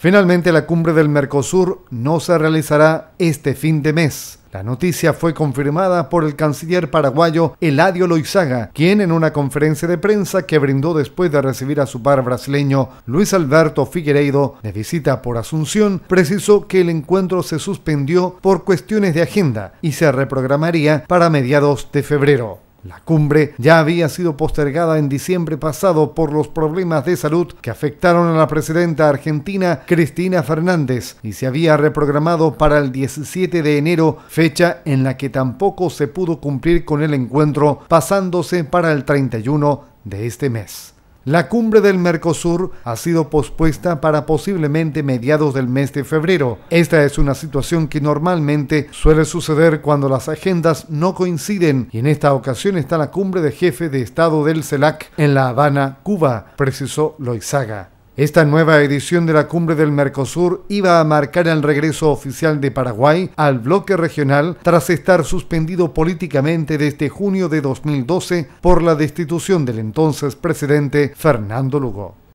Finalmente, la cumbre del Mercosur no se realizará este fin de mes. La noticia fue confirmada por el canciller paraguayo Eladio Loizaga, quien en una conferencia de prensa que brindó después de recibir a su par brasileño Luis Alberto Figueiredo de visita por Asunción, precisó que el encuentro se suspendió por cuestiones de agenda y se reprogramaría para mediados de febrero. La cumbre ya había sido postergada en diciembre pasado por los problemas de salud que afectaron a la presidenta argentina Cristina Fernández y se había reprogramado para el 17 de enero, fecha en la que tampoco se pudo cumplir con el encuentro, pasándose para el 31 de este mes. La cumbre del Mercosur ha sido pospuesta para posiblemente mediados del mes de febrero. Esta es una situación que normalmente suele suceder cuando las agendas no coinciden y en esta ocasión está la cumbre de jefe de Estado del CELAC en La Habana, Cuba, precisó Loizaga. Esta nueva edición de la cumbre del Mercosur iba a marcar el regreso oficial de Paraguay al bloque regional tras estar suspendido políticamente desde junio de 2012 por la destitución del entonces presidente Fernando Lugo.